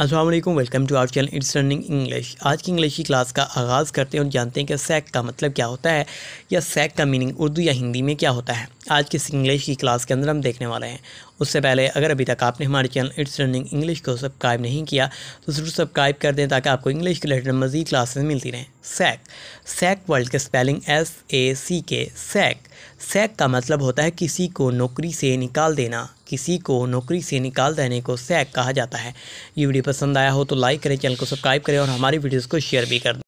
Aslam welcome to our channel it's running English आज की English की क्लास का आगाज़ करते हैं और जानते हैं कि सैक का मतलब क्या होता है या सैक का मीनिंग उर्दू या हिंदी में क्या होता है आज की इंग्लिश की क्लास के अंदर हम देखने वाले हैं उससे पहले अगर अभी तक आपने हमारे चैनल इट्स रनिंग इंग्लिश को सब्सक्राइब नहीं किया तो ज़रूर सब्सक्राइब कर दें ताकि आपको इंग्लिश के रिलेटेड मज़ीद क्लासेस मिलती रहें सैक सैक वर्ल्ड के spelling S A C K sack sac का मतलब होता है किसी को नौकरी से निकाल देना किसी को नौकरी से निकाल देने को सैक कहा जाता है ये वीडियो पसंद आया हो तो लाइक करें चैनल को सब्सक्राइब करें और हमारी वीडियोज़ को शेयर भी कर दें